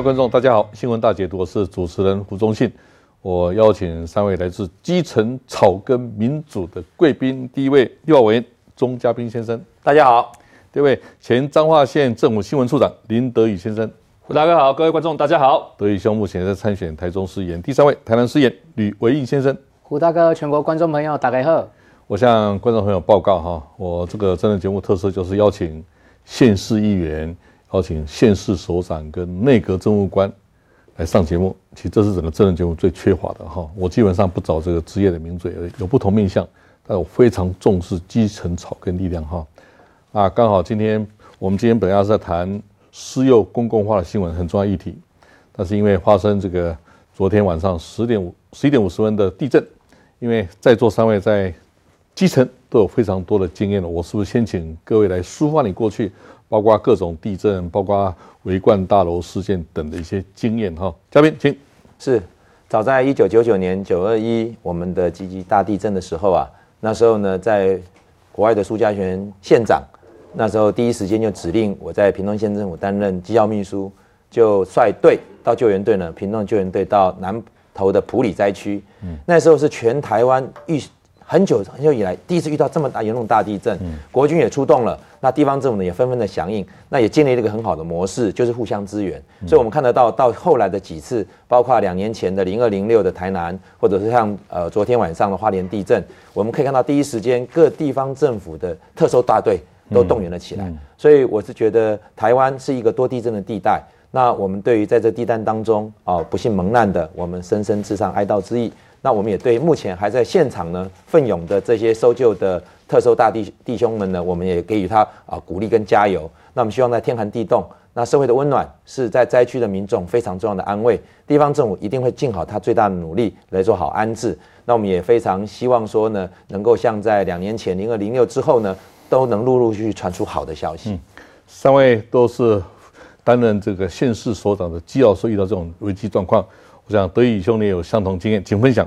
观众大家好，新闻大解读，我是主持人胡忠信。我邀请三位来自基层草根民主的贵宾，第一位立法委钟嘉宾先生，大家好；第二位前彰化县政府新闻处长林德宇先生，胡大哥好，各位观众大家好。德宇兄目前在参选台中市演，第三位台南市演吕维义先生，胡大哥，全国观众朋友打开贺。我向观众朋友报告哈，我这个真人节目特色就是邀请县市议员。邀请县市首长跟内阁政务官来上节目，其实这是整个政治节目最缺乏的哈。我基本上不找这个职业的名嘴，有不同面向，但我非常重视基层草根力量哈。啊，刚好今天我们今天本来是在谈私幼公共化的新闻很重要议题，但是因为发生这个昨天晚上十点五十一点五十分的地震，因为在座三位在基层都有非常多的经验了，我是不是先请各位来抒发你过去？包括各种地震，包括围冠大楼事件等的一些经验，哈，嘉宾请。是，早在一九九九年九二一我们的基基大地震的时候啊，那时候呢，在国外的苏家权县长，那时候第一时间就指令我在屏东县政府担任机要秘书，就率队到救援队呢，屏东救援队到南投的普里灾区，那时候是全台湾很久很久以来，第一次遇到这么大严重大地震，国军也出动了，那地方政府呢也纷纷的响应，那也建立了一个很好的模式，就是互相支援。所以我们看得到，到后来的几次，包括两年前的零二零六的台南，或者是像呃昨天晚上的花莲地震，我们可以看到第一时间各地方政府的特搜大队都动员了起来。所以我是觉得台湾是一个多地震的地带，那我们对于在这地带当中啊不幸蒙难的，我们深深致上哀悼之意。那我们也对目前还在现场呢奋勇的这些搜救的特搜大弟弟兄们呢，我们也给予他啊鼓励跟加油。那我们希望在天寒地冻，那社会的温暖是在灾区的民众非常重要的安慰。地方政府一定会尽好他最大的努力来做好安置。那我们也非常希望说呢，能够像在两年前零二零六之后呢，都能陆陆续续传出好的消息。三位都是担任这个县市所长的既要，说遇到这种危机状况，我想德义兄弟有相同经验，请分享。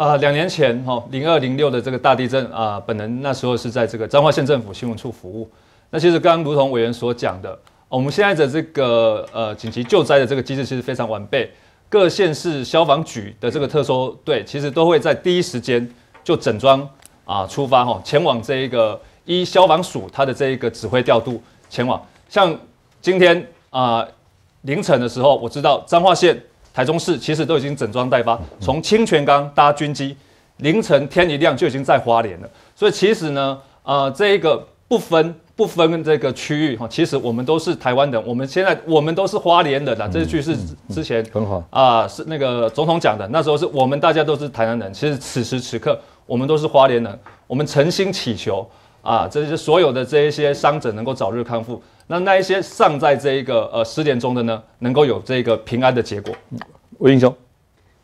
啊，两年前，哈，零二零六的这个大地震啊，本人那时候是在这个彰化县政府新闻处服务。那其实，刚如同委员所讲的，我们现在的这个呃紧急救灾的这个机制其实非常完备，各县市消防局的这个特搜队其实都会在第一时间就整装啊出发，哈，前往这一个一消防署它的这一个指挥调度，前往。像今天啊凌晨的时候，我知道彰化县。台中市其实都已经整装待发，从清泉港搭军机，凌晨天一亮就已经在花莲了。所以其实呢，呃，这一个不分不分这个区域哈，其实我们都是台湾人，我们现在我们都是花莲人啦。这句是之前很好啊，是那个总统讲的，那时候是我们大家都是台南人。其实此时此刻，我们都是花莲人，我们诚心祈求。啊，这些所有的这一些伤者能够早日康复。那那一些尚在这一个呃十点钟的呢，能够有这个平安的结果。吴英雄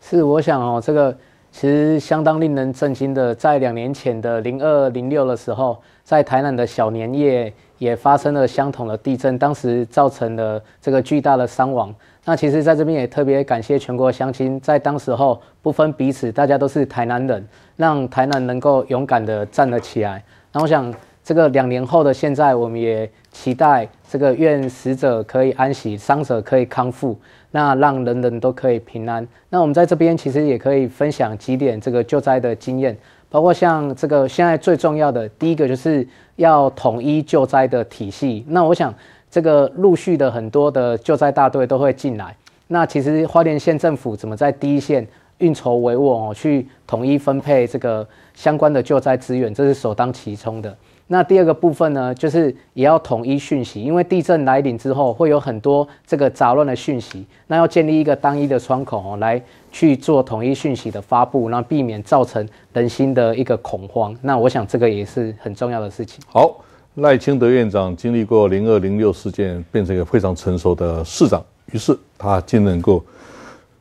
是，我想哦，这个其实相当令人震惊的，在两年前的零二零六的时候，在台南的小年夜也发生了相同的地震，当时造成了这个巨大的伤亡。那其实，在这边也特别感谢全国乡亲，在当时候不分彼此，大家都是台南人，让台南能够勇敢的站了起来。我想，这个两年后的现在，我们也期待这个，愿死者可以安息，伤者可以康复，那让人人都可以平安。那我们在这边其实也可以分享几点这个救灾的经验，包括像这个现在最重要的第一个就是要统一救灾的体系。那我想，这个陆续的很多的救灾大队都会进来，那其实花莲县政府怎么在第一线运筹帷幄去统一分配这个？相关的救灾资源，这是首当其冲的。那第二个部分呢，就是也要统一讯息，因为地震来临之后，会有很多这个杂乱的讯息。那要建立一个单一的窗口来去做统一讯息的发布，那避免造成人心的一个恐慌。那我想这个也是很重要的事情。好，赖清德院长经历过零二零六事件，变成一个非常成熟的市长，于是他竟能够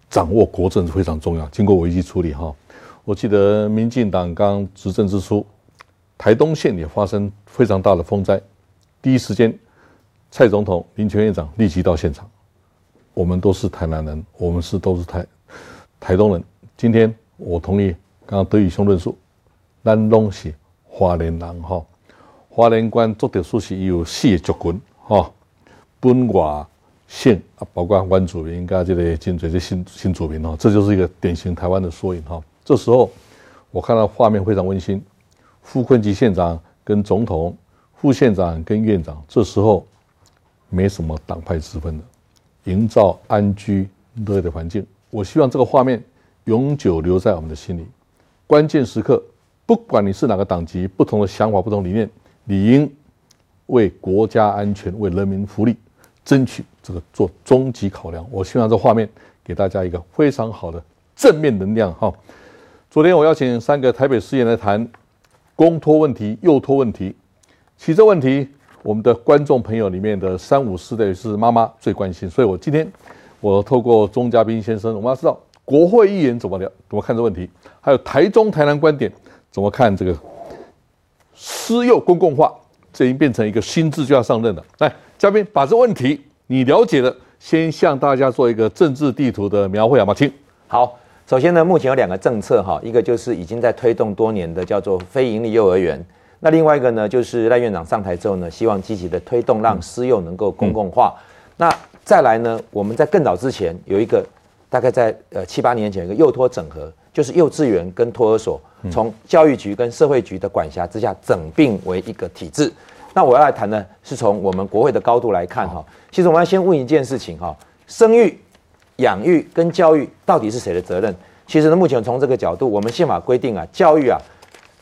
掌握国政非常重要。经过危机处理哈。我记得民进党刚执政之初，台东县也发生非常大的风灾。第一时间，蔡总统、林全院长立即到现场。我们都是台南人，我们是都是台台东人。今天我同意刚刚德宇兄论述，咱拢是华莲人哈。华莲关竹的书记有四个族群哈，本卦县啊，包括关主平跟这个金嘴的新新主平哦，这就是一个典型台湾的缩影哈。这时候，我看到画面非常温馨，副困级县长跟总统、副县长跟院长，这时候没什么党派之分的，营造安居乐的环境。我希望这个画面永久留在我们的心里。关键时刻，不管你是哪个党籍，不同的想法、不同理念，理应为国家安全、为人民福利，争取这个做终极考量。我希望这画面给大家一个非常好的正面能量，哈。昨天我邀请三个台北市议员来谈公托问题、幼托问题、实这问题。我们的观众朋友里面的三五四的是妈妈最关心，所以我今天我透过钟嘉宾先生，我们要知道国会议员怎么聊、怎么看这问题，还有台中、台南观点怎么看这个私幼公共化，这已经变成一个新制就要上任了。来，嘉宾把这问题你了解的，先向大家做一个政治地图的描绘好吗？请好。首先呢，目前有两个政策哈，一个就是已经在推动多年的叫做非盈利幼儿园，那另外一个呢，就是赖院长上台之后呢，希望积极的推动让私幼能够公共化。那再来呢，我们在更早之前有一个大概在呃七八年前有一个幼托整合，就是幼稚园跟托儿所从教育局跟社会局的管辖之下整并为一个体制。那我要来谈呢，是从我们国会的高度来看哈，其实我要先问一件事情哈，生育。养育跟教育到底是谁的责任？其实呢，目前从这个角度，我们宪法规定啊，教育啊，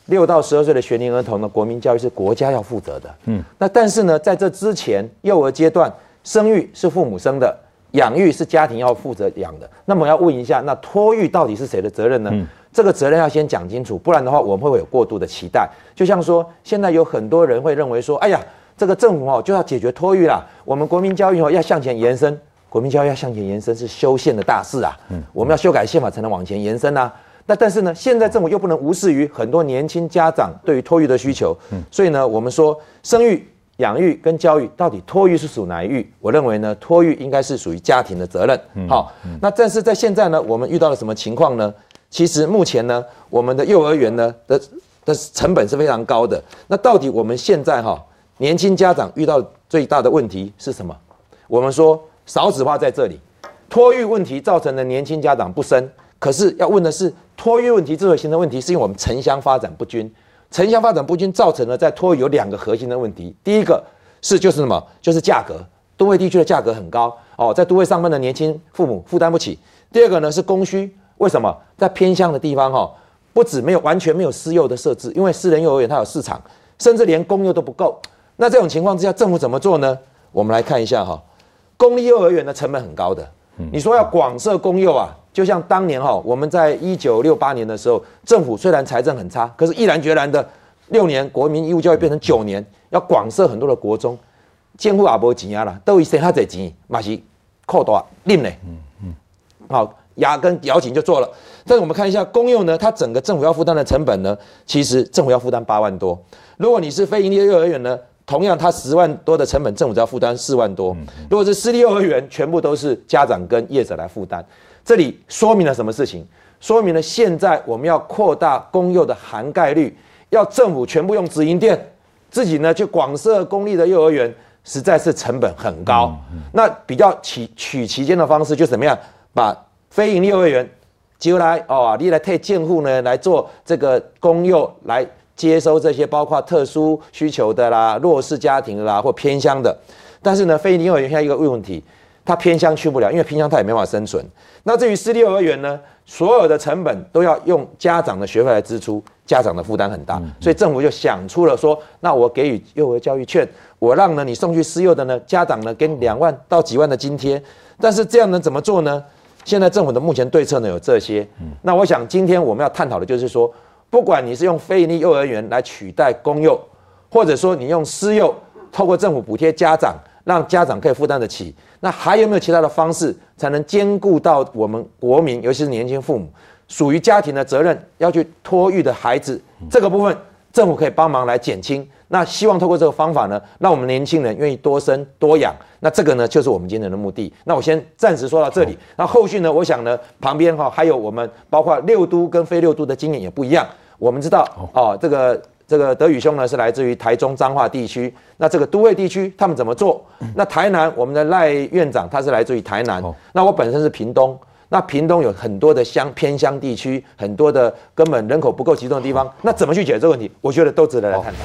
六到十二岁的学龄儿童的国民教育是国家要负责的。嗯，那但是呢，在这之前，幼儿阶段生育是父母生的，养育是家庭要负责养的。那么要问一下，那托育到底是谁的责任呢？这个责任要先讲清楚，不然的话，我们会有过度的期待。就像说，现在有很多人会认为说，哎呀，这个政府哦就要解决托育啦，我们国民教育哦要向前延伸。国民教育要向前延伸是修宪的大事啊，嗯，我们要修改宪法才能往前延伸呐。那但是呢，现在政府又不能无视于很多年轻家长对于托育的需求，嗯，所以呢，我们说生育、养育跟教育到底托育是属哪一育？我认为呢，托育应该是属于家庭的责任。好，那但是在现在呢，我们遇到了什么情况呢？其实目前呢，我们的幼儿园呢的的成本是非常高的。那到底我们现在哈年轻家长遇到最大的问题是什么？我们说。少子化在这里，托育问题造成的年轻家长不生。可是要问的是，托育问题之所以形成问题，是因为我们城乡发展不均。城乡发展不均造成了在托有两个核心的问题：第一个是就是什么？就是价格，都会地区的价格很高哦，在都会上班的年轻父母负担不起。第二个呢是供需，为什么在偏乡的地方哈，不止没有完全没有私幼的设置，因为私人幼儿园它有市场，甚至连公幼都不够。那这种情况之下，政府怎么做呢？我们来看一下哈。公立幼儿园的成本很高的，你说要广设公幼啊，就像当年哈，我们在一九六八年的时候，政府虽然财政很差，可是毅然决然的六年国民义务教育变成九年，要广设很多的国中，监护阿伯钱啊了，都以谁还在钱，马西扣多少另类，嗯嗯，好，牙根咬紧就做了。但是我们看一下公幼呢，它整个政府要负担的成本呢，其实政府要负担八万多。如果你是非营利的幼儿园呢？同样，他十万多的成本，政府只要负担四万多。如果是私立幼儿园，全部都是家长跟业者来负担。这里说明了什么事情？说明了现在我们要扩大公幼的涵盖率，要政府全部用直营店，自己呢去广设公立的幼儿园，实在是成本很高。那比较取取其间的方式，就怎么样？把非盈利幼儿园接过来，哦，你来退建户呢来做这个公幼来。接收这些包括特殊需求的啦、弱势家庭啦或偏乡的，但是呢，非你幼儿园现在一个问题，它偏乡去不了，因为偏乡它也没法生存。那至于私立幼儿园呢，所有的成本都要用家长的学费来支出，家长的负担很大，所以政府就想出了说，那我给予幼儿教育券，我让呢你送去私幼的呢，家长呢给两万到几万的津贴，但是这样能怎么做呢？现在政府的目前对策呢有这些，那我想今天我们要探讨的就是说。不管你是用非盈利幼儿园来取代公幼，或者说你用私幼，透过政府补贴家长，让家长可以负担得起，那还有没有其他的方式才能兼顾到我们国民，尤其是年轻父母属于家庭的责任要去托育的孩子这个部分，政府可以帮忙来减轻。那希望透过这个方法呢，让我们年轻人愿意多生多养。那这个呢，就是我们今天的目的。那我先暂时说到这里。那后续呢，我想呢，旁边哈还有我们包括六都跟非六都的经验也不一样。我们知道哦，这个这个德宇兄呢是来自于台中彰化地区，那这个都会地区他们怎么做？那台南我们的赖院长他是来自于台南，那我本身是屏东，那屏东有很多的乡偏乡地区，很多的根本人口不够集中的地方，那怎么去解决这个问题？我觉得都值得来探讨。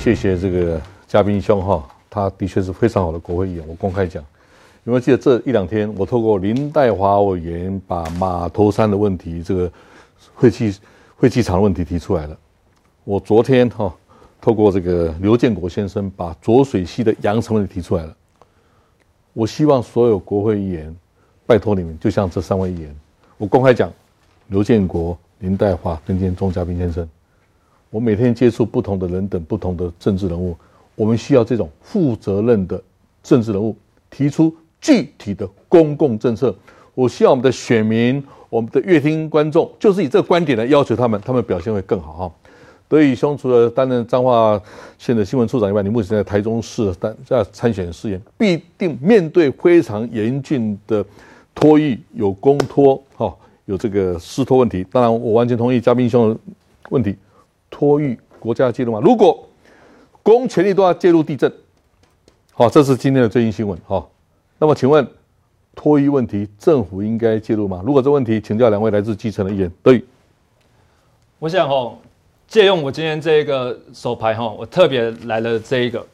谢谢这个嘉宾兄哈，他的确是非常好的国会议员，我公开讲。有没有记得这一两天，我透过林黛华委员把马头山的问题、这个废气、废气场的问题提出来了。我昨天哈透过这个刘建国先生把浊水溪的扬尘问题提出来了。我希望所有国会议员，拜托你们，就像这三位议员，我公开讲，刘建国、林黛华、今天中、嘉宾先生，我每天接触不同的人等不同的政治人物，我们需要这种负责任的政治人物提出。具体的公共政策，我希望我们的选民、我们的乐听观众，就是以这个观点来要求他们，他们表现会更好哈。所以，兄除了担任彰化县的新闻处长以外，你目前在台中市担在参选誓言，必定面对非常严峻的托育有公托哈，有这个私托问题。当然，我完全同意嘉宾兄的问题，托育国家介入吗？如果公权力都要介入地震，好，这是今天的最新新闻哈。那么请问，脱衣问题政府应该介入吗？如果这问题，请教两位来自基层的议员。对，我想哦，借用我今天这个手牌哈，我特别来了这一个，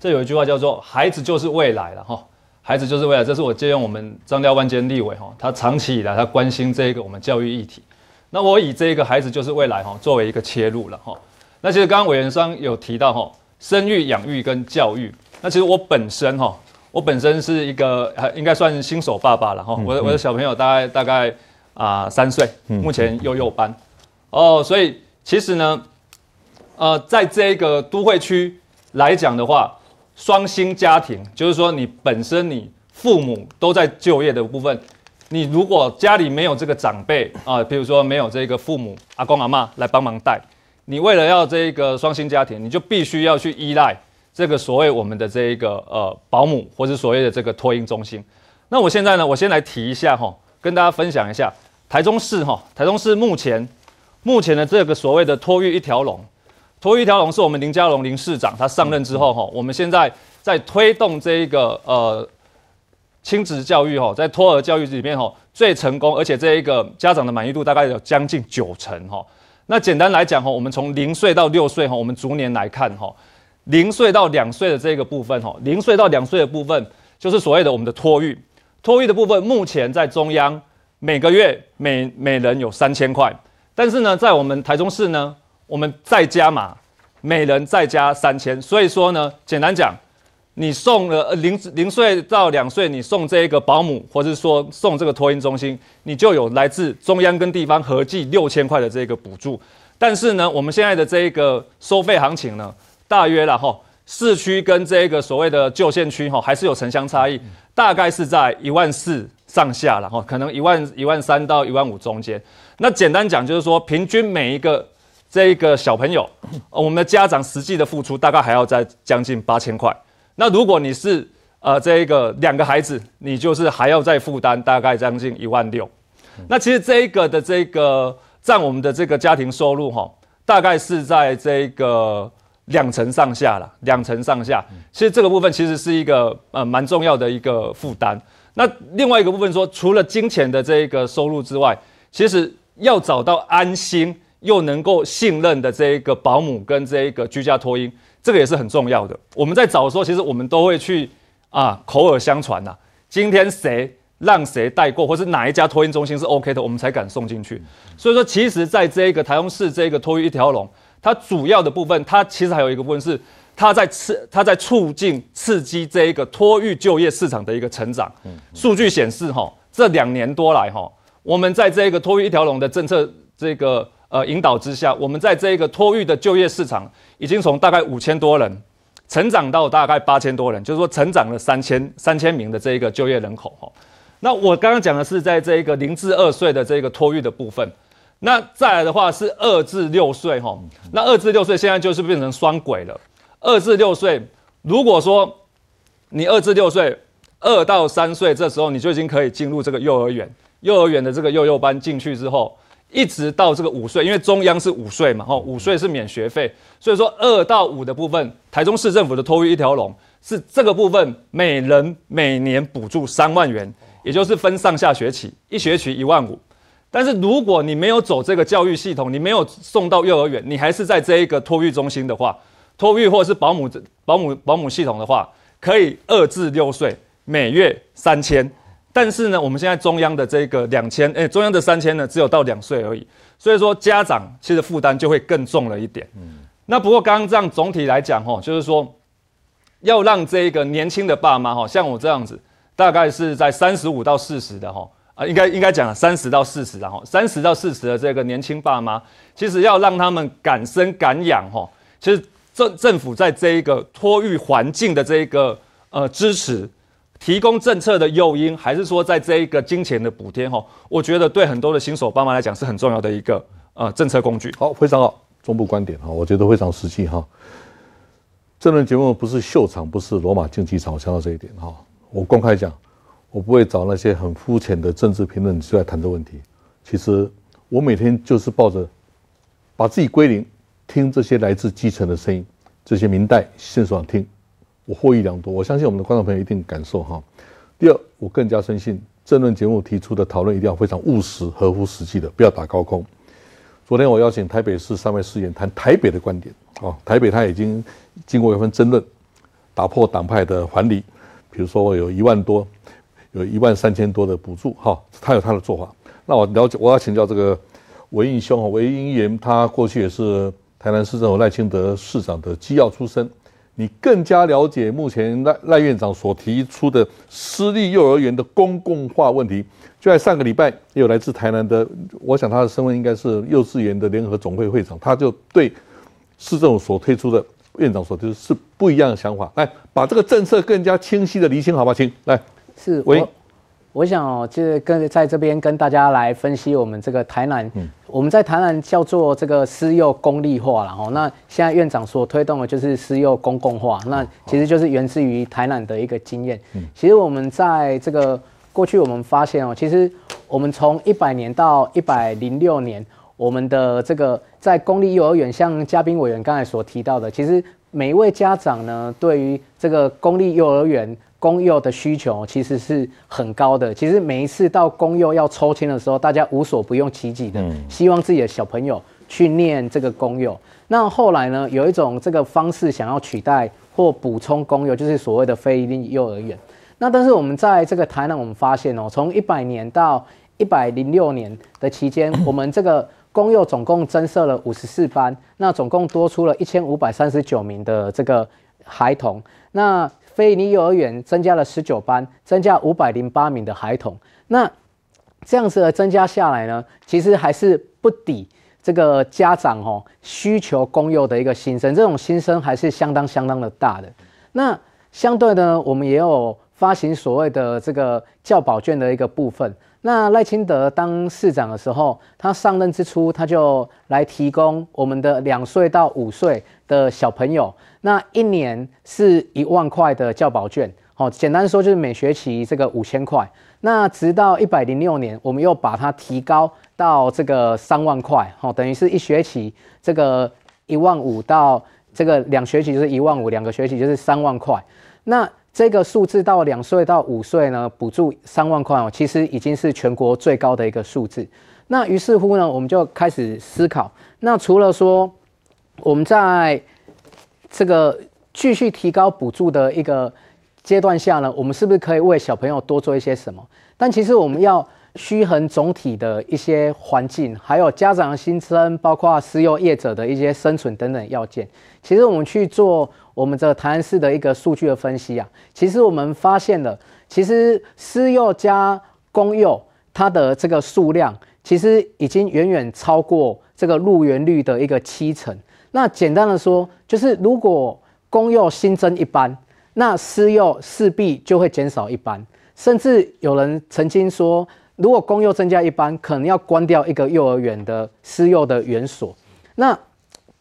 这有一句话叫做“孩子就是未来”了哈。孩子就是未来，这是我借用我们张廖万坚立委哈，他长期以来他关心这一个我们教育议题。那我以这一个“孩子就是未来”哈作为一个切入了哈。那其实刚刚委员商有提到哈，生育、养育跟教育，那其实我本身哈。我本身是一个，应该算新手爸爸了哈。我我的小朋友大概大概啊三岁，目前幼幼班。哦，所以其实呢，呃，在这个都会区来讲的话，双薪家庭就是说，你本身你父母都在就业的部分，你如果家里没有这个长辈啊，比如说没有这个父母、阿公阿妈来帮忙带，你为了要这个双薪家庭，你就必须要去依赖。这个所谓我们的这一个呃保姆，或者所谓的这个托婴中心。那我现在呢，我先来提一下哈，跟大家分享一下台中市哈，台中市目前目前的这个所谓的托育一条龙，托育一条龙是我们林佳龙林市长他上任之后哈，我们现在在推动这一个呃，亲子教育哈，在托儿教育里面哈，最成功，而且这一个家长的满意度大概有将近九成哈。那简单来讲哈，我们从零岁到六岁哈，我们逐年来看哈。零岁到两岁的这个部分，哈，零岁到两岁的部分就是所谓的我们的托育，托育的部分目前在中央每个月每每人有三千块，但是呢，在我们台中市呢，我们再加码，每人再加三千，所以说呢，简单讲，你送了零零岁到两岁，你送这一个保姆，或者是说送这个托婴中心，你就有来自中央跟地方合计六千块的这个补助，但是呢，我们现在的这一个收费行情呢。大约了哈，市区跟这个所谓的旧县区哈，还是有城乡差异，大概是在一万四上下了哈，可能一万一万三到一万五中间。那简单讲就是说，平均每一个这个小朋友，我们的家长实际的付出大概还要在将近八千块。那如果你是呃这个两个孩子，你就是还要再负担大概将近一万六。那其实这一个的这个占我们的这个家庭收入哈，大概是在这个。两层上下了，两层上下，其实这个部分其实是一个呃蛮重要的一个负担。那另外一个部分说，除了金钱的这一个收入之外，其实要找到安心又能够信任的这一个保姆跟这一个居家托婴，这个也是很重要的。我们在找的时候，其实我们都会去啊口耳相传呐。今天谁让谁带过，或是哪一家托婴中心是 OK 的，我们才敢送进去。所以说，其实在这一个台中市，这一个托育一条龙。它主要的部分，它其实还有一个部分是，它在刺，它在促进、刺激这一个托育就业市场的一个成长。数据显示，哈，这两年多来，哈，我们在这一个托育一条龙的政策这个呃引导之下，我们在这一个托育的就业市场已经从大概五千多人，成长到大概八千多人，就是说成长了三千三千名的这一个就业人口，哈。那我刚刚讲的是在这一个零至二岁的这个托育的部分。那再来的话是二至六岁哈，那二至六岁现在就是变成双轨了。二至六岁，如果说你二至六岁，二到三岁这时候你就已经可以进入这个幼儿园，幼儿园的这个幼幼班进去之后，一直到这个五岁，因为中央是五岁嘛，哈，五岁是免学费，所以说二到五的部分，台中市政府的托育一条龙是这个部分每人每年补助三万元，也就是分上下学期，一学期一万五。但是如果你没有走这个教育系统，你没有送到幼儿园，你还是在这一个托育中心的话，托育或者是保姆、保姆、保姆系统的话，可以二至六岁每月三千。但是呢，我们现在中央的这个两千，诶，中央的三千呢，只有到两岁而已。所以说家长其实负担就会更重了一点。嗯，那不过刚刚这样总体来讲哈，就是说要让这个年轻的爸妈哈，像我这样子，大概是在三十五到四十的哈。啊，应该应该讲三十到四十，然后三十到四十的这个年轻爸妈，其实要让他们敢生敢养，哈，其实政政府在这一个托育环境的这一个呃支持，提供政策的诱因，还是说在这一个金钱的补贴，哈，我觉得对很多的新手爸妈来讲是很重要的一个呃政策工具。好，非常好，中部观点哈，我觉得非常实际哈。这轮节目不是秀场，不是罗马竞技场，我强调这一点哈。我公开讲。我不会找那些很肤浅的政治评论出来谈这个问题。其实我每天就是抱着把自己归零，听这些来自基层的声音，这些民代、线索听，我获益良多。我相信我们的观众朋友一定感受哈。第二，我更加深信，政论节目提出的讨论一定要非常务实、合乎实际的，不要打高空。昨天我邀请台北市三位市员谈台北的观点，啊，台北他已经经过一份争论，打破党派的藩篱，比如说有一万多。有一万三千多的补助，哈，他有他的做法。那我了解，我要请教这个韦应雄、韦应元，他过去也是台南市政府赖清德市长的机要出身。你更加了解目前赖赖院长所提出的私立幼儿园的公共化问题。就在上个礼拜，有来自台南的，我想他的身份应该是幼稚园的联合总会会长，他就对市政府所推出的院长所就是不一样的想法。来，把这个政策更加清晰的厘清，好吧，请来。是我，我想哦，就是跟在这边跟大家来分析我们这个台南，我们在台南叫做这个私幼公立化了哈。那现在院长所推动的就是私幼公共化，那其实就是源自于台南的一个经验。其实我们在这个过去，我们发现哦，其实我们从一百年到一百零六年，我们的这个在公立幼儿园，像嘉宾委员刚才所提到的，其实每一位家长呢，对于这个公立幼儿园。公幼的需求其实是很高的。其实每一次到公幼要抽签的时候，大家无所不用其极的，希望自己的小朋友去念这个公幼。那后来呢，有一种这个方式想要取代或补充公幼，就是所谓的非一定幼儿园。那但是我们在这个台南，我们发现哦，从一百年到一百零六年的期间，我们这个公幼总共增设了五十四班，那总共多出了一千五百三十九名的这个孩童。那飞利幼儿园增加了十九班，增加五百零八名的孩童。那这样子的增加下来呢，其实还是不抵这个家长吼需求公幼的一个新生。这种新生还是相当相当的大的。那相对呢，我们也有发行所谓的这个教保券的一个部分。那赖清德当市长的时候，他上任之初，他就来提供我们的两岁到五岁。的小朋友，那一年是一万块的教保券，哦，简单说就是每学期这个五千块。那直到一百零六年，我们又把它提高到这个三万块，哦，等于是一学期这个一万五到这个两学期就是一万五，两个学期就是三万块。那这个数字到两岁到五岁呢，补助三万块哦，其实已经是全国最高的一个数字。那于是乎呢，我们就开始思考，那除了说。我们在这个继续提高补助的一个阶段下呢，我们是不是可以为小朋友多做一些什么？但其实我们要虚衡总体的一些环境，还有家长的心声，包括私有业者的一些生存等等要件。其实我们去做我们这台南市的一个数据的分析啊，其实我们发现了，其实私幼加公幼它的这个数量，其实已经远远超过这个入园率的一个七成。那简单的说，就是如果公幼新增一班，那私幼势必就会减少一班，甚至有人曾经说，如果公幼增加一班，可能要关掉一个幼儿园的私幼的园所。那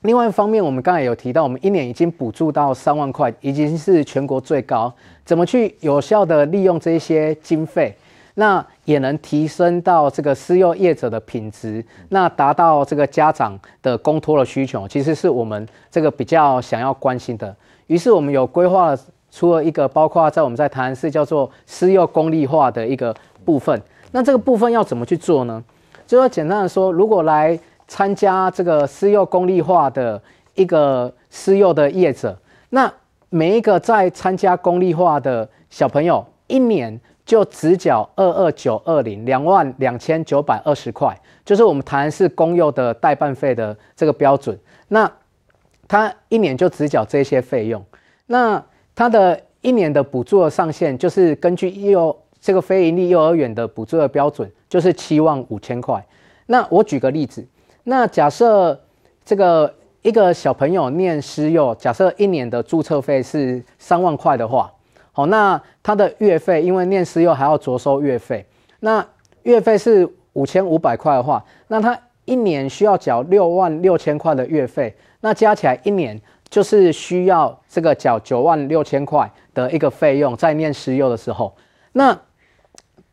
另外一方面，我们刚才有提到，我们一年已经补助到三万块，已经是全国最高，怎么去有效的利用这些经费？那也能提升到这个私幼业者的品质，那达到这个家长的公托的需求，其实是我们这个比较想要关心的。于是我们有规划出了一个，包括在我们在台南市叫做私幼公立化的一个部分。那这个部分要怎么去做呢？就说简单的说，如果来参加这个私幼公立化的一个私幼的业者，那每一个在参加公立化的小朋友，一年。就直缴二二九二零两万两千九百二十块，就是我们台南市公幼的代办费的这个标准。那他一年就直缴这些费用。那他的一年的补助的上限就是根据幼这个非营利幼儿园的补助的标准，就是七万五千块。那我举个例子，那假设这个一个小朋友念私幼，假设一年的注册费是三万块的话。哦，那他的月费，因为念私幼还要着收月费，那月费是五千五百块的话，那他一年需要缴六万六千块的月费，那加起来一年就是需要这个缴九万六千块的一个费用，在念私幼的时候，那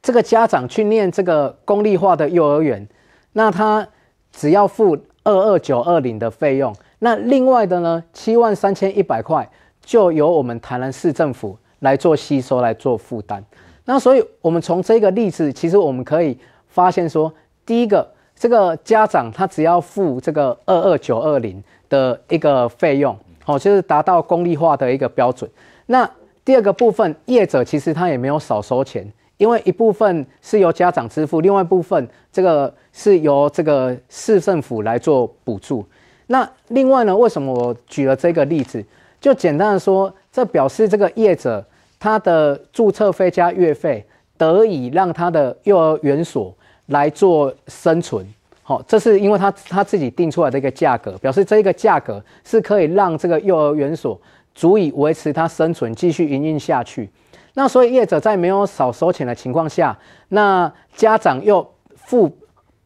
这个家长去念这个公立化的幼儿园，那他只要付二二九二零的费用，那另外的呢七万三千一百块就由我们台南市政府。来做吸收，来做负担。那所以，我们从这个例子，其实我们可以发现说，第一个，这个家长他只要付这个二二九二零的一个费用，哦，就是达到公立化的一个标准。那第二个部分，业者其实他也没有少收钱，因为一部分是由家长支付，另外一部分这个是由这个市政府来做补助。那另外呢，为什么我举了这个例子？就简单的说。这表示这个业者他的注册费加月费得以让他的幼儿园所来做生存。好，这是因为他他自己定出来的一个价格，表示这一个价格是可以让这个幼儿园所足以维持他生存，继续营运下去。那所以业者在没有少收钱的情况下，那家长又付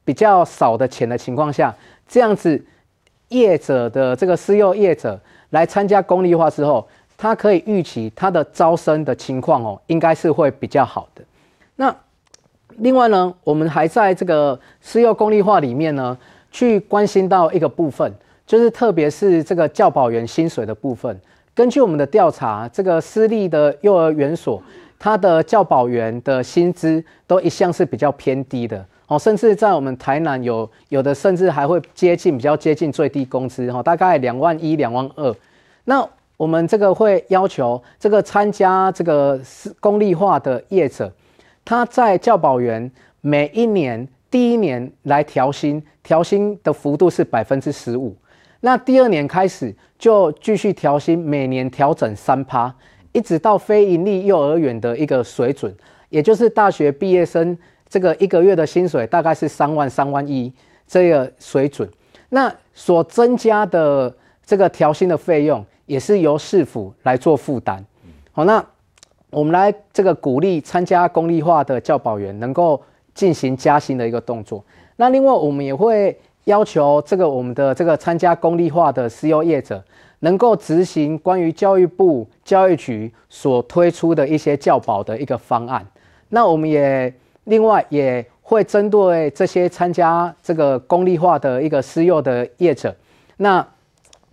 比较少的钱的情况下，这样子业者的这个私幼业者来参加公立化之后。他可以预期他的招生的情况哦，应该是会比较好的。那另外呢，我们还在这个私幼公立化里面呢，去关心到一个部分，就是特别是这个教保员薪水的部分。根据我们的调查，这个私立的幼儿园所，它的教保员的薪资都一向是比较偏低的哦，甚至在我们台南有有的甚至还会接近比较接近最低工资哦，大概两万一两万二。那我们这个会要求这个参加这个是公立化的业者，他在教保员每一年第一年来调薪，调薪的幅度是百分之十五。那第二年开始就继续调薪，每年调整三趴，一直到非盈利幼儿园的一个水准，也就是大学毕业生这个一个月的薪水大概是三万三万一这个水准。那所增加的这个调薪的费用。也是由市府来做负担。好，那我们来这个鼓励参加公立化的教保员能够进行加薪的一个动作。那另外，我们也会要求这个我们的这个参加公立化的私有业者能够执行关于教育部教育局所推出的一些教保的一个方案。那我们也另外也会针对这些参加这个公立化的一个私幼的业者，那。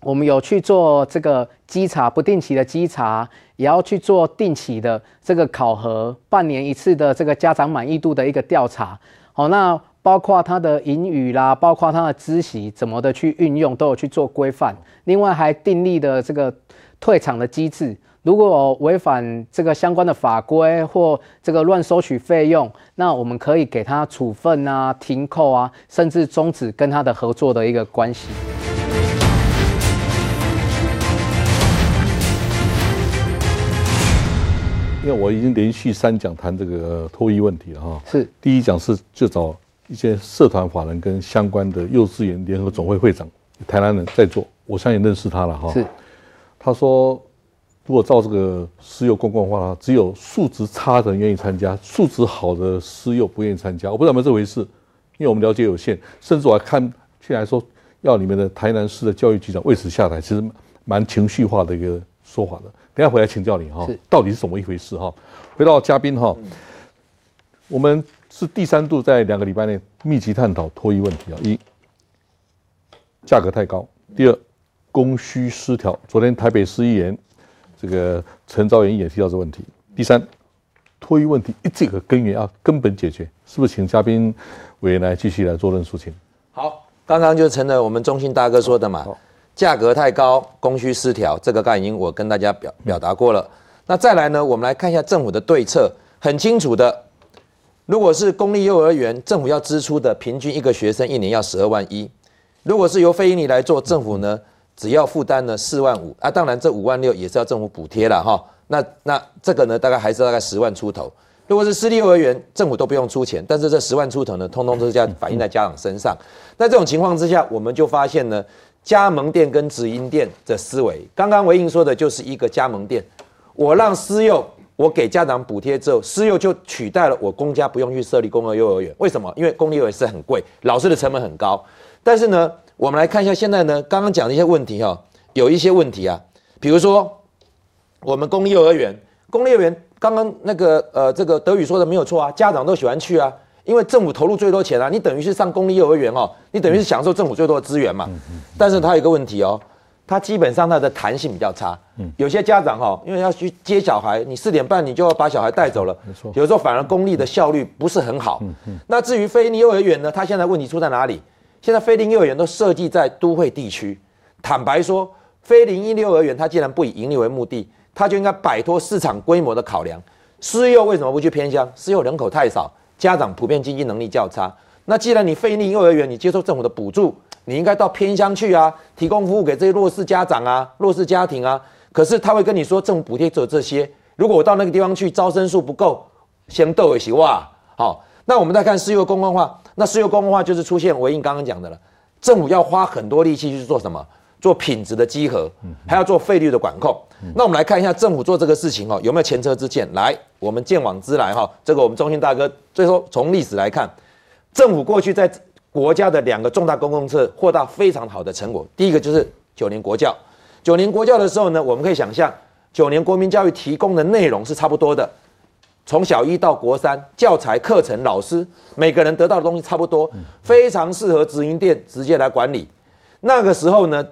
我们有去做这个稽查，不定期的稽查，也要去做定期的这个考核，半年一次的这个家长满意度的一个调查。好，那包括他的言语啦，包括他的知识怎么的去运用，都有去做规范。另外还订立的这个退场的机制，如果违反这个相关的法规或这个乱收取费用，那我们可以给他处分啊、停扣啊，甚至终止跟他的合作的一个关系。因为我已经连续三讲谈这个脱衣问题了哈，是第一讲是就找一些社团法人跟相关的幼稚园联合总会会长，台南人在做，我相信认识他了哈，是他说如果照这个私幼公共化，只有素质差的人愿意参加，素质好的私幼不愿意参加，我不知道有没有这回事，因为我们了解有限，甚至我还看现在说要你面的台南市的教育局长为此下台，其实蛮情绪化的一个说法的。等下回来请教你哈，到底是怎么一回事哈？回到嘉宾哈，我们是第三度在两个礼拜内密集探讨脱衣问题啊。一，价格太高；第二，供需失调。昨天台北市议员这个陈昭元也提到这问题。第三，脱衣问题一这个根源要根本解决是不是？请嘉宾委员来继续来做论述，请好，刚刚就成了我们中信大哥说的嘛。价格太高，供需失调，这个概念我跟大家表表达过了。那再来呢，我们来看一下政府的对策，很清楚的。如果是公立幼儿园，政府要支出的平均一个学生一年要十二万一；如果是由非营利来做，政府呢只要负担呢四万五啊，当然这五万六也是要政府补贴了哈。那那这个呢，大概还是大概十万出头。如果是私立幼儿园，政府都不用出钱，但是这十万出头呢，通通都是要反映在家长身上。在这种情况之下，我们就发现呢。加盟店跟直营店的思维，刚刚维盈说的，就是一个加盟店，我让私幼，我给家长补贴之后，私幼就取代了我公家不用去设立公立幼儿园，为什么？因为公立幼儿园是很贵，老师的成本很高。但是呢，我们来看一下现在呢，刚刚讲的一些问题哈，有一些问题啊，比如说我们公立幼儿园，公立幼儿园刚刚那个呃，这个德语说的没有错啊，家长都喜欢去啊。因为政府投入最多钱啊，你等于是上公立幼儿园哦，你等于是享受政府最多的资源嘛。但是它有一个问题哦，它基本上它的弹性比较差。有些家长哈，因为要去接小孩，你四点半你就要把小孩带走了。有时候反而公立的效率不是很好。那至于非利幼儿园呢？它现在问题出在哪里？现在非零幼儿园都设计在都会地区。坦白说，非零一幼儿园它既然不以盈利为目的，它就应该摆脱市场规模的考量。私幼为什么不去偏乡？私幼人口太少。家长普遍经济能力较差，那既然你费力幼儿园，你接受政府的补助，你应该到偏乡去啊，提供服务给这些弱势家长啊、弱势家庭啊。可是他会跟你说，政府补贴只有这些。如果我到那个地方去，招生数不够，先斗一席哇。好，那我们再看私有公共化，那私有公共化就是出现回应刚刚讲的了，政府要花很多力气去做什么？做品质的积合，还要做费率的管控。那我们来看一下政府做这个事情哦，有没有前车之鉴？来，我们见往知来哈。这个我们中信大哥，所以说从历史来看，政府过去在国家的两个重大公共课获得非常好的成果。第一个就是九年国教，九年国教的时候呢，我们可以想象九年国民教育提供的内容是差不多的，从小一到国三，教材、课程、老师，每个人得到的东西差不多，非常适合直营店直接来管理。那个时候呢。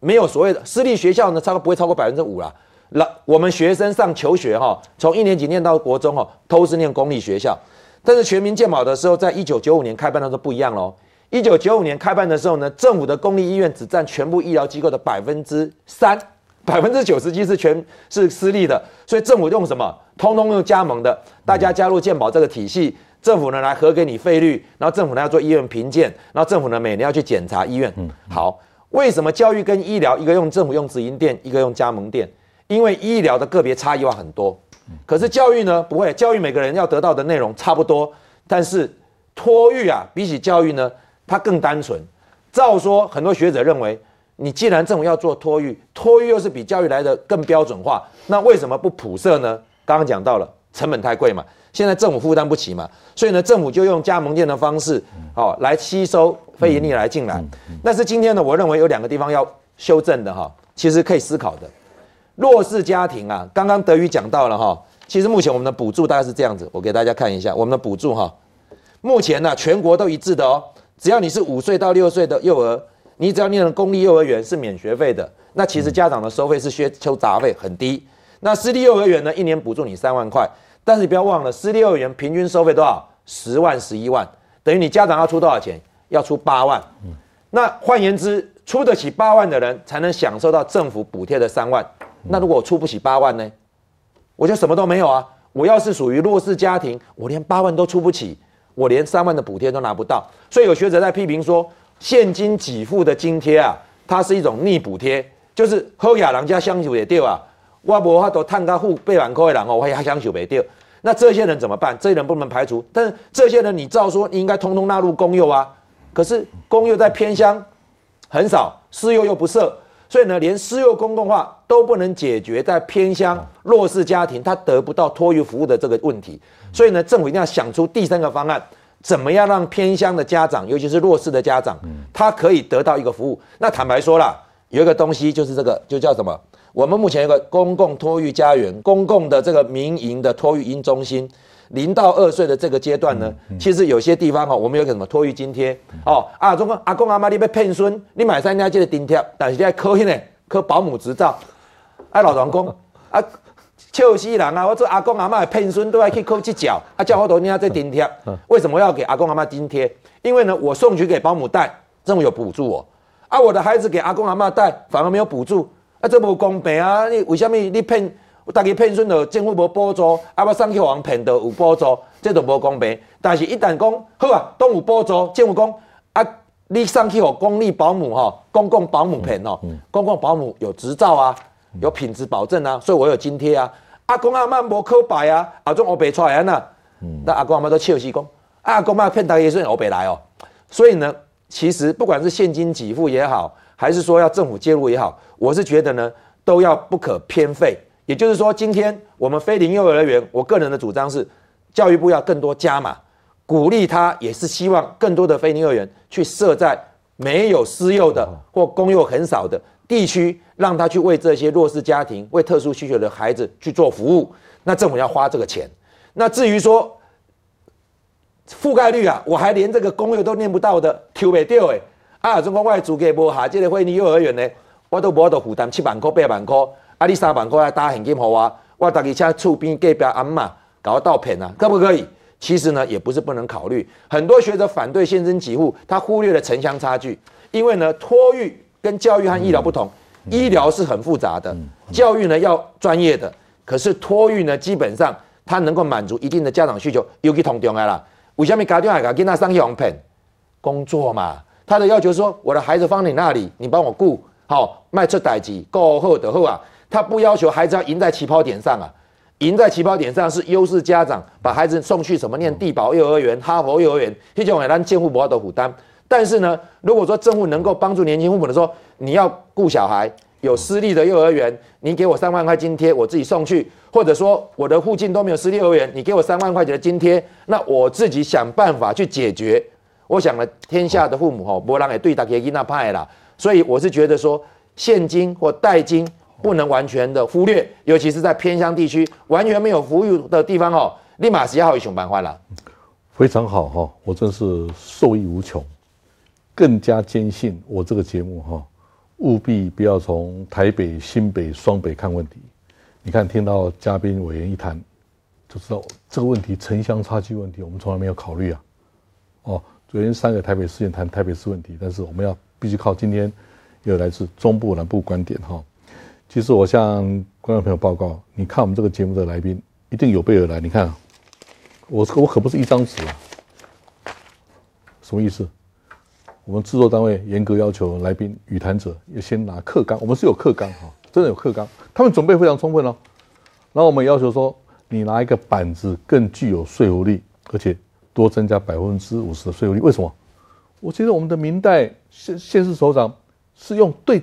没有所谓的私立学校呢，差不多不会超过百分之五了。那我们学生上求学哈，从一年级念到国中哈，都是念公立学校。但是全民健保的时候，在一九九五年开办的时候不一样喽。一九九五年开办的时候呢，政府的公立医院只占全部医疗机构的百分之三，百分之九十七是全是私立的。所以政府用什么？通通用加盟的，大家加入健保这个体系。政府呢来核给你费率，然后政府呢要做医院评鉴，然后政府呢每年要去检查医院。嗯，好。为什么教育跟医疗，一个用政府用直营店，一个用加盟店？因为医疗的个别差异化很多，可是教育呢不会，教育每个人要得到的内容差不多。但是托育啊，比起教育呢，它更单纯。照说，很多学者认为，你既然政府要做托育，托育又是比教育来的更标准化，那为什么不普设呢？刚刚讲到了，成本太贵嘛。现在政府负担不起嘛，所以呢，政府就用加盟店的方式，哦，来吸收非盈利来进来。但是今天呢，我认为有两个地方要修正的哈，其实可以思考的。弱势家庭啊，刚刚德宇讲到了哈，其实目前我们的补助大概是这样子，我给大家看一下我们的补助哈。目前呢，全国都一致的哦，只要你是五岁到六岁的幼儿，你只要念公立幼儿园是免学费的，那其实家长的收费是削收杂费很低。那私立幼儿园呢，一年补助你三万块。但是你不要忘了，私立幼儿园平均收费多少？十万、十一万，等于你家长要出多少钱？要出八万。嗯，那换言之，出得起八万的人，才能享受到政府补贴的三万。那如果我出不起八万呢？我就什么都没有啊！我要是属于弱势家庭，我连八万都出不起，我连三万的补贴都拿不到。所以有学者在批评说，现金给付的津贴啊，它是一种逆补贴，就是喝亚郎家享酒也掉啊，我无法度探到富百万块的人哦，我也享受不到。那这些人怎么办？这些人不能排除，但是这些人你照说你应该通通纳入公幼啊。可是公幼在偏乡很少，私幼又不设，所以呢，连私幼公共化都不能解决在偏乡弱势家庭他得不到托育服务的这个问题。所以呢，政府一定要想出第三个方案，怎么样让偏乡的家长，尤其是弱势的家长，他可以得到一个服务。那坦白说了，有一个东西就是这个，就叫什么？我们目前有个公共托育家园，公共的这个民营的托育婴中心，零到二岁的这个阶段呢，其实有些地方哈，我们有个什么托育津贴哦，啊，阿公阿公阿妈，你被骗孙，你买三家就得津贴，但是你要考个考保姆执照，哎，老张讲，啊，笑死人啊，我做阿公阿妈骗孙都要去考技巧，啊，叫好多人家在津贴，为什么要给阿公阿妈津贴？因为呢，我送去给保姆带，政府有补助哦，啊，我的孩子给阿公阿妈带，反而没有补助。这无公平啊！你为什么你骗大家骗损了？政府无补助，阿爸上去王骗的有补助，这都无公平。但是一旦讲好啊，都有补助，政府讲啊，你上去我公立保姆哈，公共保姆骗哦，公共保姆有执照啊，有品质保证啊，所以我有津贴啊。阿公阿妈无可摆啊，阿种讹白出来呐。那阿公阿妈都笑死讲，阿公阿妈骗大家也算讹白来哦。所以呢，其实不管是现金给付也好。还是说要政府介入也好，我是觉得呢，都要不可偏废。也就是说，今天我们非零幼儿园，我个人的主张是，教育部要更多加码，鼓励他，也是希望更多的非零幼儿园去设在没有私幼的或公幼很少的地区，让他去为这些弱势家庭、为特殊需求的孩子去做服务。那政府要花这个钱。那至于说覆盖率啊，我还连这个公幼都念不到的，丢不掉哎？啊！总共我的租个无下这个惠宁幼儿园呢，我都无得负担七万块、八万块。啊，你三万块啊打现金给我，我大家请厝边隔壁阿嘛，搞到骗啊，可不可以？其实呢，也不是不能考虑。很多学者反对新增几户，他忽略了城乡差距。因为呢，托育跟教育和医疗不同，医疗是很复杂的，教育呢要专业的。可是托育呢，基本上它能够满足一定的家长需求，尤其同乡啦。为什么家长还给他上用品？工作嘛。他的要求说：“我的孩子放你那里，你帮我顾好，卖出代绩够后的后啊。”他不要求孩子要赢在起跑点上啊，赢在起跑点上是优势家长把孩子送去什么念地保幼儿园、哈佛幼儿园，这种给咱监护不要的负担。但是呢，如果说政府能够帮助年轻父母的说，你要顾小孩有私立的幼儿园，你给我三万块津贴，我自己送去；或者说我的附近都没有私立幼儿园，你给我三万块钱的津贴，那我自己想办法去解决。我想了，天下的父母吼，不会让诶对打家伊那派啦，所以我是觉得说，现金或代金不能完全的忽略，尤其是在偏乡地区完全没有服务的地方哦，立马是要一熊板换了。非常好哈，我真是受益无穷，更加坚信我这个节目哈，务必不要从台北、新北、双北看问题。你看，听到嘉宾委员一谈，就知道这个问题城乡差距问题，我们从来没有考虑啊，哦。昨天三个台北事件谈台北市问题，但是我们要必须靠今天有来自中部、南部观点哈。其实我向观众朋友报告，你看我们这个节目的来宾一定有备而来。你看，我我可不是一张纸啊，什么意思？我们制作单位严格要求来宾、语谈者要先拿课纲，我们是有课纲哈，真的有课纲，他们准备非常充分哦。然后我们要求说，你拿一个板子更具有说服力，而且。多增加百分之五十的税负率，为什么？我觉得我们的明代县县市首长是用对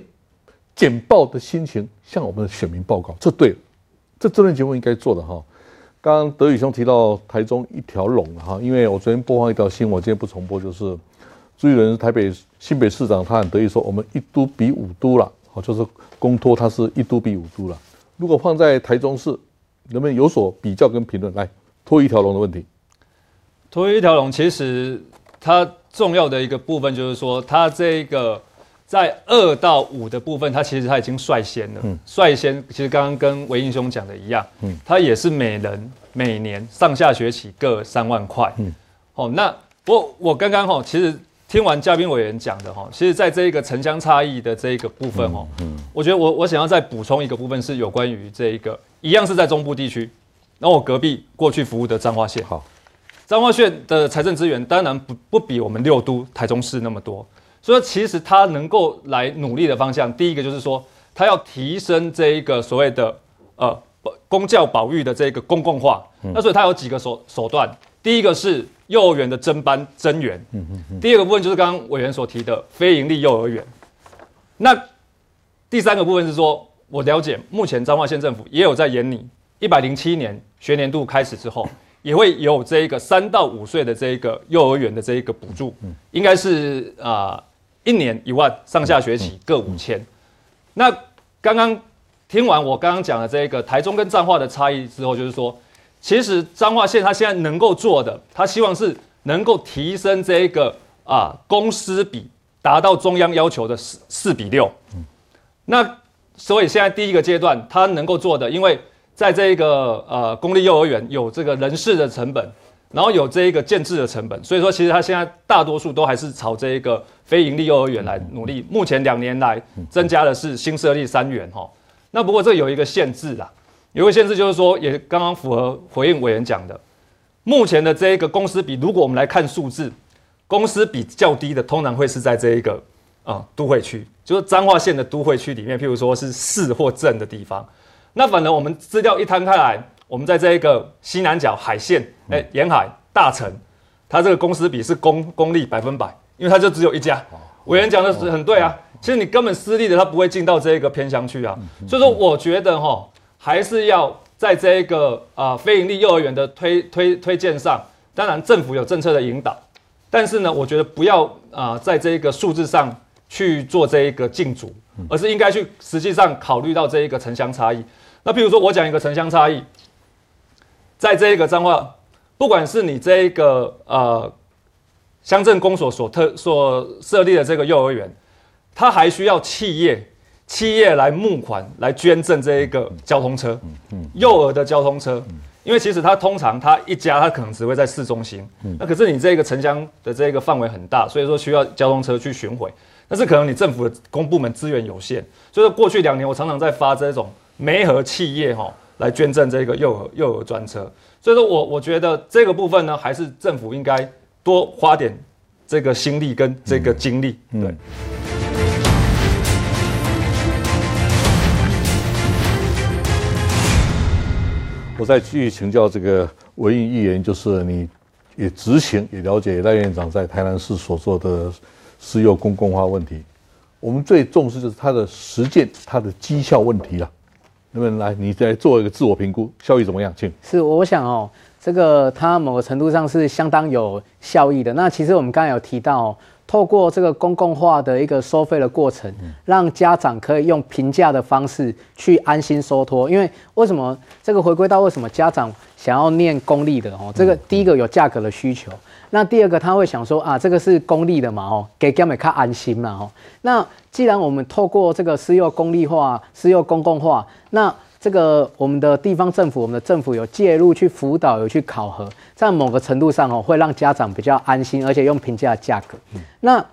简报的心情向我们的选民报告，这对，这这类节目应该做的哈。刚刚德宇兄提到台中一条龙哈，因为我昨天播放一条新闻，我今天不重播，就是朱一伦台北新北市长，他很得意说我们一都比五都了，好，就是公托他是一都比五都了。如果放在台中市，能不能有所比较跟评论？来，托一条龙的问题。所以一条龙其实它重要的一个部分就是说，它这个在二到五的部分，它其实它已经率先了，率先。其实刚刚跟韦英兄讲的一样，它也是每人每年上下学期各三万块。嗯，哦，那我我刚刚哈，其实听完嘉宾委员讲的哈，其实在这一个城乡差异的这一个部分哦，嗯，我觉得我我想要再补充一个部分是有关于这一个一样是在中部地区，那我隔壁过去服务的彰化县。好。彰化县的财政资源当然不不比我们六都台中市那么多，所以其实他能够来努力的方向，第一个就是说，他要提升这一个所谓的呃，公教保育的这个公共化。那所以他有几个手手段，第一个是幼儿园的增班增员，第二个部分就是刚刚委员所提的非盈利幼儿园。那第三个部分是说，我了解目前彰化县政府也有在研拟一百零七年学年度开始之后。也会有这个三到五岁的这个幼儿园的这一个补助，应该是啊一年一万，上下学期各五千。那刚刚听完我刚刚讲的这个台中跟彰化的差异之后，就是说，其实彰化县他现在能够做的，他希望是能够提升这一个啊公司比达到中央要求的四四比六。那所以现在第一个阶段他能够做的，因为在这个呃公立幼儿园有这个人事的成本，然后有这一个建制的成本，所以说其实他现在大多数都还是朝这一个非盈利幼儿园来努力。目前两年来增加的是新设立三元哈，那不过这有一个限制啦，有一个限制就是说也刚刚符合回应委员讲的，目前的这一个公司比如果我们来看数字，公司比较低的通常会是在这一个啊都会区，就是彰化县的都会区里面，譬如说是市或镇的地方。那反正我们资料一摊开来，我们在这一个西南角海线，哎，沿海大城，它这个公司比是公公立百分百，因为它就只有一家。委员讲的是很对啊，其实你根本私立的它不会进到这一个偏乡去啊。所以说，我觉得哈，还是要在这一个啊非盈利幼儿园的推推推荐上，当然政府有政策的引导，但是呢，我觉得不要啊在这一个数字上去做这一个禁足，而是应该去实际上考虑到这一个城乡差异。那譬如说，我讲一个城乡差异，在这一个彰化，不管是你这一个呃乡镇公所所特所设立的这个幼儿园，它还需要企业企业来募款来捐赠这一个交通车，幼儿的交通车，因为其实它通常它一家它可能只会在市中心，那可是你这个城乡的这个范围很大，所以说需要交通车去巡回，但是可能你政府的公部门资源有限，所以说过去两年我常常在发这种。煤和企业哈来捐赠这个幼儿幼儿专车，所以说我我觉得这个部分呢，还是政府应该多花点这个心力跟这个精力。嗯，我再继续请教这个文艺议员，就是你也执行也了解赖院长在台南市所做的石油公共化问题，我们最重视就是他的实践他的绩效问题了。那来，你再做一个自我评估，效益怎么样？请是，我想哦，这个它某个程度上是相当有效益的。那其实我们刚才有提到，透过这个公共化的一个收费的过程，让家长可以用平价的方式去安心收托。因为为什么这个回归到为什么家长想要念公立的哦？这个第一个有价格的需求。那第二个他会想说啊，这个是公立的嘛，哦，给家美也安心嘛，哦。那既然我们透过这个私幼公立化、私幼公共化，那这个我们的地方政府、我们的政府有介入去辅导、有去考核，在某个程度上哦，会让家长比较安心，而且用平价价格。那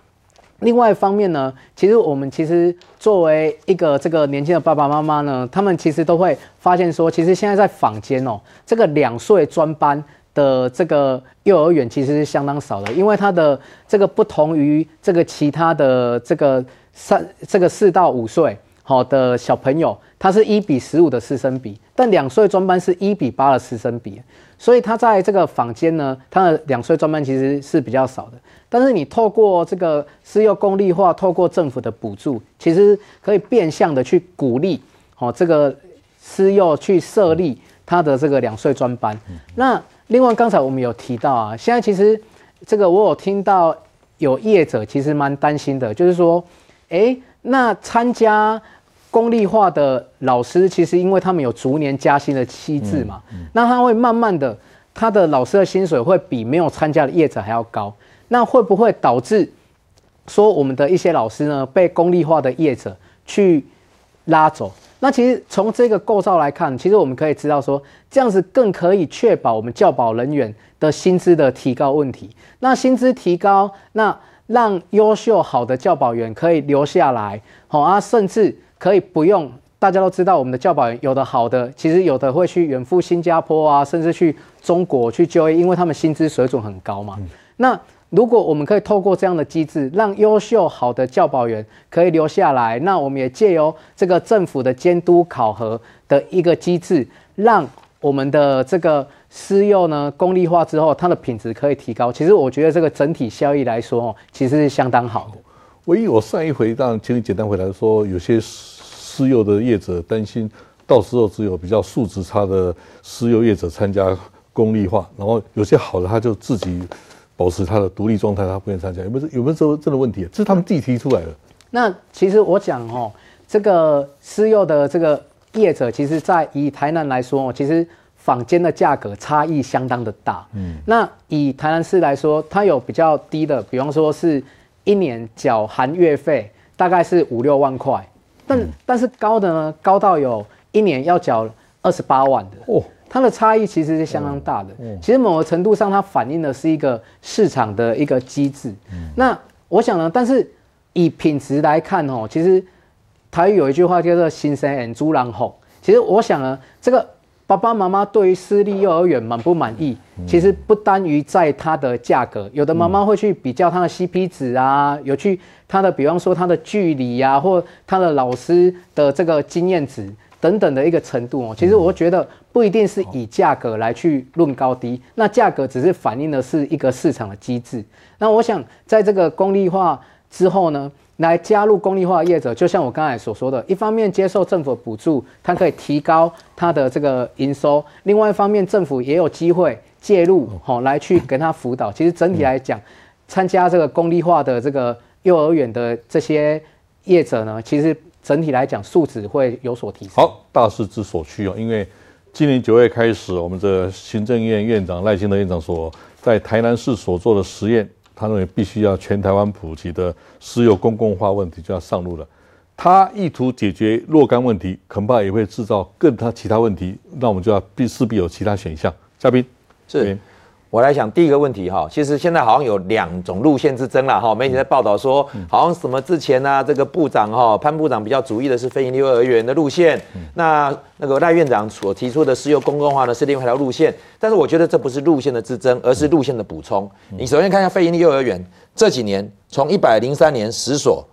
另外一方面呢，其实我们其实作为一个这个年轻的爸爸妈妈呢，他们其实都会发现说，其实现在在坊间哦，这个两岁专班。的这个幼儿园其实是相当少的，因为它的这个不同于这个其他的这个三这个四到五岁好的小朋友，它是一比十五的师生比，但两岁专班是一比八的师生比，所以他在这个坊间呢，他的两岁专班其实是比较少的。但是你透过这个私幼公立化，透过政府的补助，其实可以变相的去鼓励哦这个私幼去设立他的这个两岁专班，那。另外，刚才我们有提到啊，现在其实这个我有听到有业者其实蛮担心的，就是说，哎，那参加公立化的老师，其实因为他们有逐年加薪的机制嘛，那他会慢慢的，他的老师的薪水会比没有参加的业者还要高，那会不会导致说我们的一些老师呢被公立化的业者去拉走？那其实从这个构造来看，其实我们可以知道说，这样子更可以确保我们教保人员的薪资的提高问题。那薪资提高，那让优秀好的教保员可以留下来，好啊，甚至可以不用。大家都知道，我们的教保员有的好的，其实有的会去远赴新加坡啊，甚至去中国去就业，因为他们薪资水准很高嘛。那如果我们可以透过这样的机制，让优秀好的教保员可以留下来，那我们也借由这个政府的监督考核的一个机制，让我们的这个私幼呢公立化之后，它的品质可以提高。其实我觉得这个整体效益来说哦，其实是相当好的。唯一我上一回让请你简单回来说，有些私幼的业者担心，到时候只有比较素质差的私幼业者参加公立化，然后有些好的他就自己。保持他的独立状态，他不愿参加，有没有有没有这这个问题啊？这是他们自己提出来的。那其实我讲哦，这个私幼的这个业者，其实，在以台南来说其实坊间的价格差异相当的大。嗯，那以台南市来说，它有比较低的，比方说是一年缴含月费大概是五六万块，但但是高的呢，高到有一年要缴二十八万的哦。它的差异其实是相当大的，其实某个程度上，它反映的是一个市场的一个机制。嗯，那我想呢，但是以品质来看哦，其实台语有一句话叫做“新生眼珠狼吼”。其实我想呢，这个爸爸妈妈对于私立幼儿园满不满意，其实不单于在它的价格，有的妈妈会去比较它的 CP 值啊，有去它的，比方说它的距离啊，或它的老师的这个经验值。等等的一个程度哦，其实我觉得不一定是以价格来去论高低，那价格只是反映的是一个市场的机制。那我想在这个公立化之后呢，来加入公立化业者，就像我刚才所说的一方面接受政府补助，它可以提高它的这个营收；另外一方面，政府也有机会介入，哈，来去跟他辅导。其实整体来讲，参加这个公立化的这个幼儿园的这些业者呢，其实。整体来讲，素质会有所提升。好，大势之所趋哦，因为今年九月开始，我们的行政院院长赖清德院长所在台南市所做的实验，他认为必须要全台湾普及的石油公共化问题就要上路了。他意图解决若干问题，恐怕也会制造更他其他问题，那我们就要必势必有其他选项。嘉宾是。我来想第一个问题哈，其实现在好像有两种路线之争了哈。媒体在报道说，好像什么之前呢，这个部长哈潘部长比较主意的是非盈利幼儿园的路线，那那个赖院长所提出的私有公共化呢是另外一条路线。但是我觉得这不是路线的之争，而是路线的补充。你首先看一下非盈利幼儿园这几年，从一百零三年十所，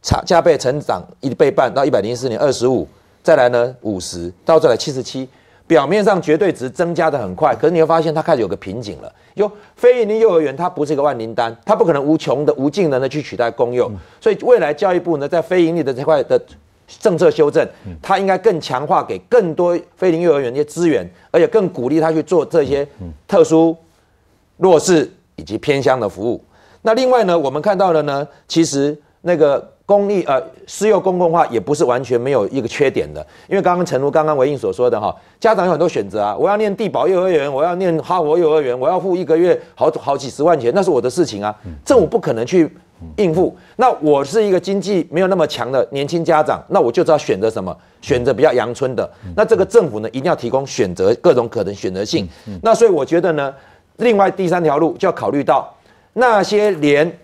差加倍成长一倍半到一百零四年二十五，再来呢五十，到再来七十七。表面上绝对值增加的很快，可是你会发现它开始有个瓶颈了。哟，非盈利幼儿园，它不是一个万灵丹，它不可能无穷的、无尽能的去取代公用。所以未来教育部呢，在非盈利的这块的政策修正，它应该更强化给更多非盈利幼儿园一些资源，而且更鼓励它去做这些特殊、弱势以及偏乡的服务。那另外呢，我们看到了呢，其实那个。公立呃，私幼公共化也不是完全没有一个缺点的，因为刚刚陈如刚刚回应所说的哈，家长有很多选择啊，我要念地保幼儿园，我要念哈佛幼儿园，我要付一个月好好几十万钱，那是我的事情啊，政府不可能去应付。那我是一个经济没有那么强的年轻家长，那我就知道选择什么？选择比较阳春的。那这个政府呢，一定要提供选择各种可能选择性。那所以我觉得呢，另外第三条路就要考虑到那些连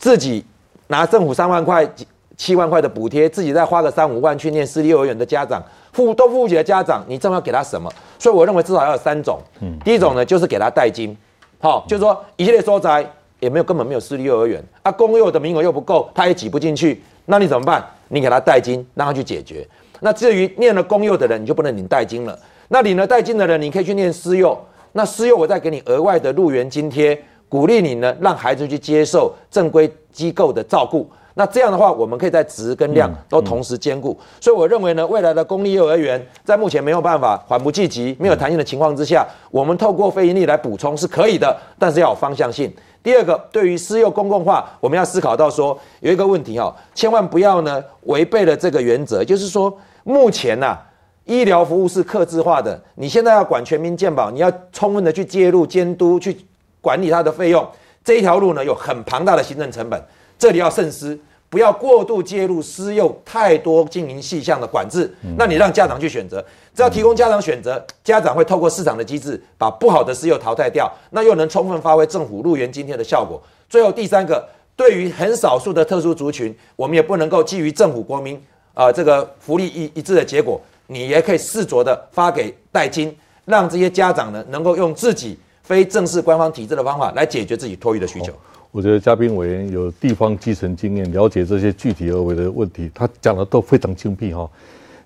自己。拿政府三万块、七万块的补贴，自己再花个三五万去念私立幼儿园的家长，付都付不起的家长，你政府要给他什么？所以我认为至少要有三种。嗯，第一种呢就是给他代金，好，就是说一系列收宅也没有，根本没有私立幼儿园，啊，公幼的名额又不够，他也挤不进去，那你怎么办？你给他代金，让他去解决。那至于念了公幼的人，你就不能领代金了。那领了代金的人，你可以去念私幼，那私幼我再给你额外的入园津贴。鼓励你呢，让孩子去接受正规机构的照顾。那这样的话，我们可以在值跟量都同时兼顾。所以我认为呢，未来的公立幼儿园在目前没有办法缓不济急、没有弹性的情况之下，我们透过非盈利来补充是可以的，但是要有方向性。第二个，对于私幼公共化，我们要思考到说有一个问题哦，千万不要呢违背了这个原则，就是说目前呢医疗服务是克制化的，你现在要管全民健保，你要充分的去介入监督去。管理他的费用这一条路呢，有很庞大的行政成本，这里要慎思，不要过度介入私幼太多经营细项的管制。那你让家长去选择，只要提供家长选择，家长会透过市场的机制把不好的私幼淘汰掉，那又能充分发挥政府入园今天的效果。最后第三个，对于很少数的特殊族群，我们也不能够基于政府国民啊这个福利一一致的结果，你也可以试着的发给代金，让这些家长呢能够用自己。非正式官方体制的方法来解决自己托育的需求。我觉得嘉宾委员有地方基层经验，了解这些具体而为的问题，他讲的都非常精辟哈。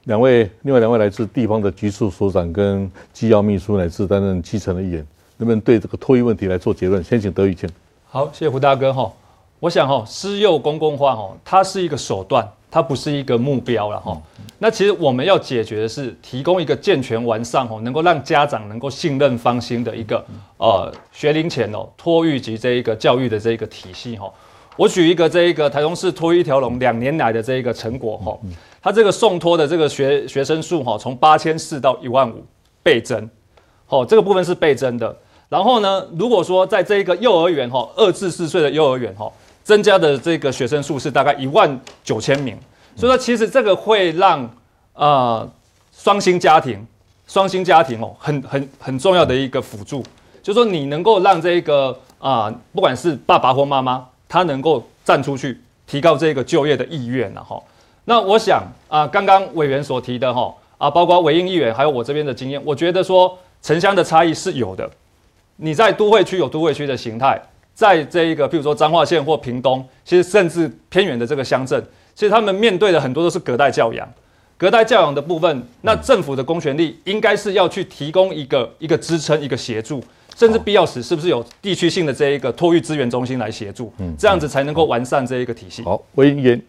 两位另外两位来自地方的局处所长跟机要秘书，乃至担任基层的议员，能不能对这个托育问题来做结论？先请德裕君。好，谢谢胡大哥哈。我想哈，私幼公共化哈，它是一个手段。它不是一个目标了哈，那其实我们要解决的是提供一个健全完善哈，能够让家长能够信任放心的一个呃学龄前哦托育及这一个教育的这一个体系哈。我举一个这一个台中市托育一条龙两年来的这一个成果哈，它这个送托的这个学学生数哈从八千四到一万五倍增，好这个部分是倍增的。然后呢，如果说在这一个幼儿园哈二至四岁的幼儿园哈。增加的这个学生数是大概一万九千名，所以说其实这个会让呃双薪家庭，双薪家庭哦很很很重要的一个辅助，就是说你能够让这个啊不管是爸爸或妈妈，他能够站出去提高这个就业的意愿了哈。那我想啊，刚刚委员所提的哈啊，包括委英议员还有我这边的经验，我觉得说城乡的差异是有的，你在都会区有都会区的形态。在这一个，譬如说彰化县或屏东，其实甚至偏远的这个乡镇，其实他们面对的很多都是隔代教养，隔代教养的部分，那政府的公权力应该是要去提供一个一个支撑、一个协助，甚至必要时是不是有地区性的这一个托育资源中心来协助？这样子才能够完善这一个体系。好，魏议员。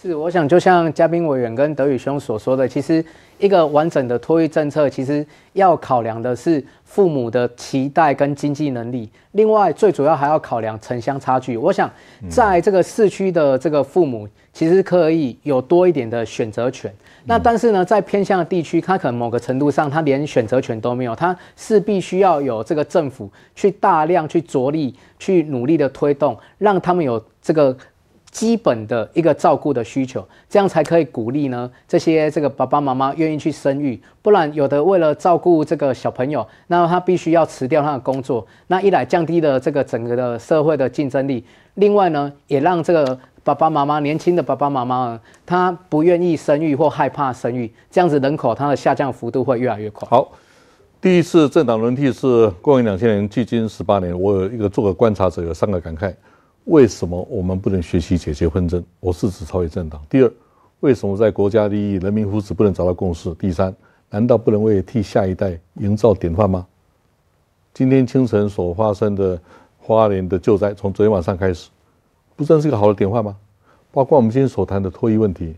是，我想就像嘉宾委员跟德宇兄所说的，其实一个完整的托育政策，其实要考量的是父母的期待跟经济能力，另外最主要还要考量城乡差距。我想，在这个市区的这个父母，其实可以有多一点的选择权。那但是呢，在偏向的地区，他可能某个程度上，他连选择权都没有，他是必须要有这个政府去大量去着力去努力的推动，让他们有这个。基本的一个照顾的需求，这样才可以鼓励呢这些这个爸爸妈妈愿意去生育，不然有的为了照顾这个小朋友，那他必须要辞掉他的工作，那一来降低了这个整个的社会的竞争力，另外呢也让这个爸爸妈妈年轻的爸爸妈妈，他不愿意生育或害怕生育，这样子人口它的下降幅度会越来越快。好，第一次政党轮替是公元两千年，距今十八年，我有一个做个观察者，有三个感慨。为什么我们不能学习解决纷争？我是指超越政党。第二，为什么在国家利益、人民福祉不能找到共识？第三，难道不能为替下一代营造典范吗？今天清晨所发生的花莲的救灾，从昨天晚上开始，不正是一个好的典范吗？包括我们今天所谈的脱衣问题，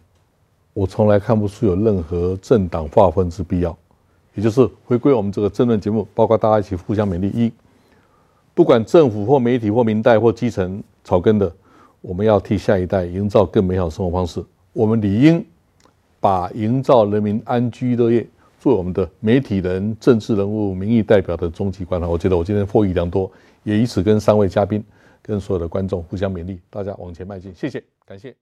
我从来看不出有任何政党划分之必要。也就是回归我们这个政论节目，包括大家一起互相勉励。一，不管政府或媒体或民代或基层。草根的，我们要替下一代营造更美好的生活方式。我们理应把营造人民安居乐业作为我们的媒体人、政治人物、民意代表的终极关怀。我觉得我今天获益良多，也以此跟三位嘉宾、跟所有的观众互相勉励，大家往前迈进。谢谢，感谢。